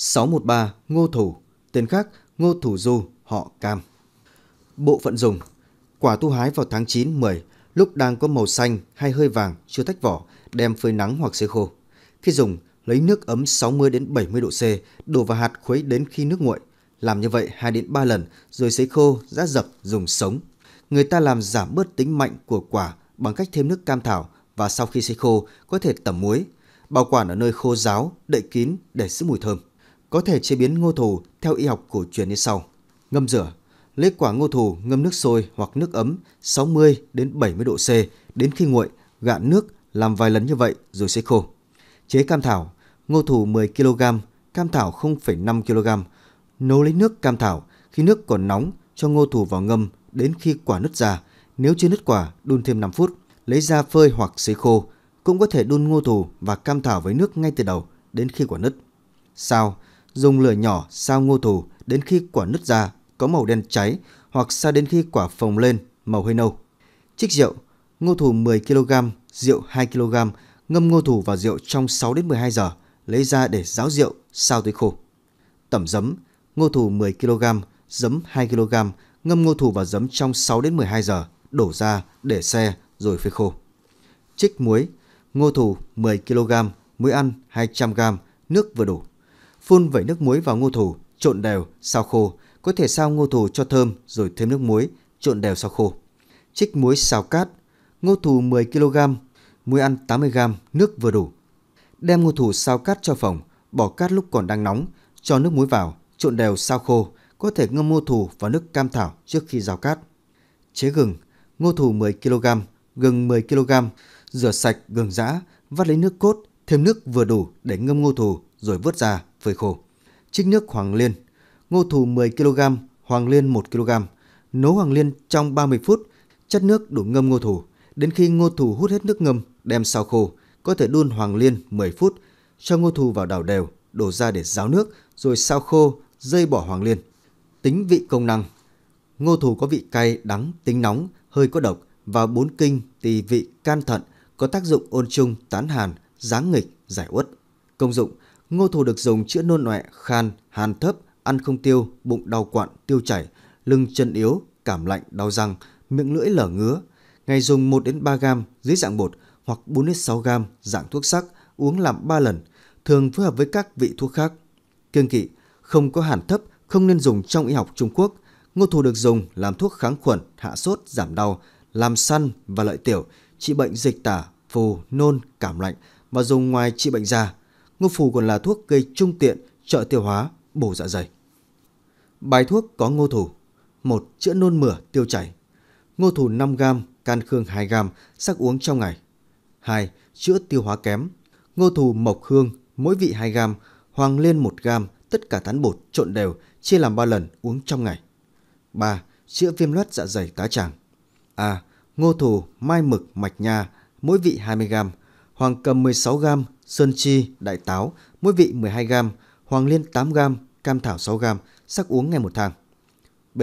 613 Ngô Thủ, tên khác Ngô Thủ Du, họ Cam. Bộ phận dùng Quả thu hái vào tháng 9-10, lúc đang có màu xanh hay hơi vàng, chưa tách vỏ, đem phơi nắng hoặc sấy khô. Khi dùng, lấy nước ấm 60 đến 70 độ C, đổ vào hạt khuấy đến khi nước nguội. Làm như vậy 2 đến 3 lần rồi sấy khô, giã dập dùng sống. Người ta làm giảm bớt tính mạnh của quả bằng cách thêm nước cam thảo và sau khi sấy khô có thể tẩm muối, bảo quản ở nơi khô ráo, đậy kín để giữ mùi thơm có thể chế biến ngô thủ theo y học cổ truyền như sau. Ngâm rửa, lấy quả ngô thủ ngâm nước sôi hoặc nước ấm 60 đến 70 độ C đến khi nguội, gạn nước làm vài lần như vậy rồi sẽ khô. Chế cam thảo, ngô thủ 10 kg, cam thảo 0,5 kg. Nấu lấy nước cam thảo, khi nước còn nóng cho ngô thủ vào ngâm đến khi quả nứt ra. Nếu chưa nứt quả, đun thêm 5 phút, lấy ra phơi hoặc sấy khô. Cũng có thể đun ngô thủ và cam thảo với nước ngay từ đầu đến khi quả nứt. Sao? dùng lửa nhỏ sao ngô thủ đến khi quả nứt ra có màu đen cháy hoặc sao đến khi quả phồng lên màu hơi nâu. Trích rượu, ngô thủ 10 kg, rượu 2 kg, ngâm ngô thủ vào rượu trong 6 đến 12 giờ, lấy ra để ráo rượu, sao tới khô. Tẩm giấm, ngô thủ 10 kg, giấm 2 kg, ngâm ngô thủ vào giấm trong 6 đến 12 giờ, đổ ra để xe rồi phơi khô. Trích muối, ngô thủ 10 kg, muối ăn 200 g, nước vừa đủ phun vẩy nước muối vào ngô thủ, trộn đều, sao khô. Có thể sao ngô thủ cho thơm rồi thêm nước muối, trộn đều sao khô. Trích muối xào cát, ngô thủ 10kg, muối ăn 80g, nước vừa đủ. Đem ngô thủ xào cát cho phòng, bỏ cát lúc còn đang nóng, cho nước muối vào, trộn đều sao khô, có thể ngâm ngô thủ vào nước cam thảo trước khi rào cát. Chế gừng, ngô thủ 10kg, gừng 10kg, rửa sạch gừng giã, vắt lấy nước cốt, thêm nước vừa đủ để ngâm ngô thù rồi vớt ra phơi khô. Trích nước hoàng liên, ngô thù 10 kg, hoàng liên 1 kg. Nấu hoàng liên trong 30 phút, chất nước đủ ngâm ngô thù. Đến khi ngô thù hút hết nước ngâm, đem sao khô, có thể đun hoàng liên 10 phút, cho ngô thù vào đảo đều, đổ ra để ráo nước, rồi sao khô, dây bỏ hoàng liên. Tính vị công năng Ngô thù có vị cay, đắng, tính nóng, hơi có độc và bốn kinh tỳ vị can thận, có tác dụng ôn trung, tán hàn, dáng nghịch, giải uất. Công dụng, ngô thủ được dùng chữa nôn ọe, khan, hàn thấp, ăn không tiêu, bụng đau quặn, tiêu chảy, lưng chân yếu, cảm lạnh, đau răng, miệng lưỡi lở ngứa. Ngày dùng 1 đến 3 gam dưới dạng bột hoặc 4 đến 6 gam dạng thuốc sắc, uống làm 3 lần, thường phối hợp với các vị thuốc khác. Kiêng kỵ, không có hàn thấp, không nên dùng trong y học Trung Quốc. Ngô thủ được dùng làm thuốc kháng khuẩn, hạ sốt, giảm đau, làm săn và lợi tiểu, trị bệnh dịch tả, phù, nôn, cảm lạnh, mà dùng ngoài trị bệnh da. Ngô phù còn là thuốc gây trung tiện, trợ tiêu hóa, bổ dạ dày. Bài thuốc có ngô thủ. một Chữa nôn mửa, tiêu chảy. Ngô thủ 5g, can khương 2g, sắc uống trong ngày. 2. Chữa tiêu hóa kém. Ngô thủ mộc hương, mỗi vị 2g, hoàng liên 1g, tất cả tán bột trộn đều, chia làm 3 lần, uống trong ngày. 3. Chữa viêm loét dạ dày tá tràng. A. À, ngô thủ, mai mực, mạch nha, mỗi vị 20g, hoàng cầm 16g, sơn chi, đại táo, mỗi vị 12g, hoàng liên 8g, cam thảo 6g, sắc uống ngày một thang. B.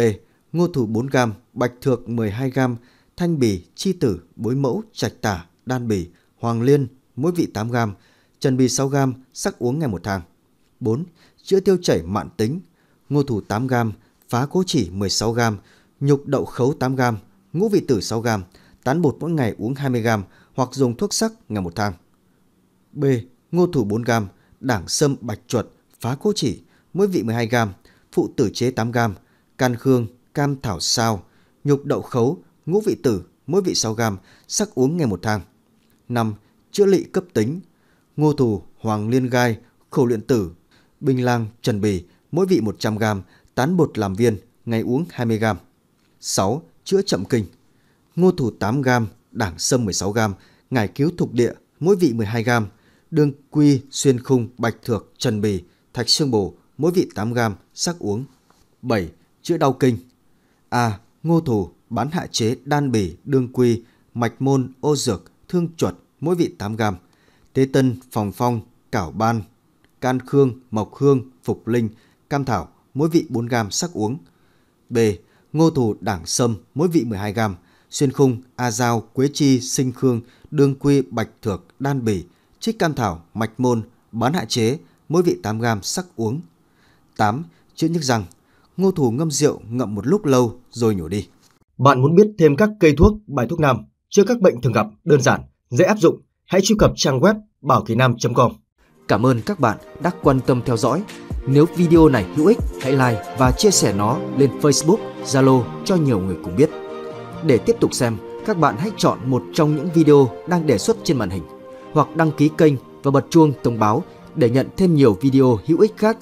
Ngô thủ 4g, bạch thược 12g, thanh bì, chi tử, bối mẫu, trạch tả, đan bì, hoàng liên, mỗi vị 8g, trần bì 6g, sắc uống ngày một thang. 4. Chữa tiêu chảy mạn tính, ngô thủ 8g, phá cố chỉ 16g, nhục đậu khấu 8g, ngũ vị tử 6g, tán bột mỗi ngày uống 20g, hoặc dùng thuốc sắc ngày một thang. B. Ngô thủ 4 gam đảng sâm bạch chuột, phá cố chỉ, mỗi vị 12 gam phụ tử chế 8 gam can khương, cam thảo sao, nhục đậu khấu, ngũ vị tử, mỗi vị 6 gam sắc uống ngày một thang. 5. Chữa lị cấp tính, ngô thủ, hoàng liên gai, khẩu luyện tử, bình lang, trần bì, mỗi vị 100 gam tán bột làm viên, ngày uống 20 gam 6. Chữa chậm kinh, ngô thủ 8 gam đảng sâm 16 gam ngải cứu thục địa, mỗi vị 12 gram, đương quy, xuyên khung, bạch thược, trần bì, thạch xương bổ, mỗi vị 8 gram, sắc uống. 7. Chữa đau kinh A. ngô thủ, bán hạ chế, đan bì đương quy, mạch môn, ô dược, thương chuột, mỗi vị 8 gram. Tế tân, phòng phong, cảo ban, can khương, mộc hương phục linh, cam thảo, mỗi vị 4 gram sắc uống. B. Ngô thủ đảng sâm, mỗi vị 12 gram, Xuyên Khung, A Giao, Quế Chi, Sinh Khương, Đương Quy, Bạch Thược, Đan Bỉ, Trích Cam Thảo, Mạch Môn, bán hạ chế, mỗi vị 8 gam sắc uống. 8. Chữa nhức răng. Ngô thủ ngâm rượu ngậm một lúc lâu rồi nhổ đi. Bạn muốn biết thêm các cây thuốc, bài thuốc nam chữa các bệnh thường gặp, đơn giản, dễ áp dụng, hãy truy cập trang web bảo kỳ nam.com. Cảm ơn các bạn đã quan tâm theo dõi. Nếu video này hữu ích, hãy like và chia sẻ nó lên Facebook, Zalo cho nhiều người cùng biết. Để tiếp tục xem, các bạn hãy chọn một trong những video đang đề xuất trên màn hình hoặc đăng ký kênh và bật chuông thông báo để nhận thêm nhiều video hữu ích khác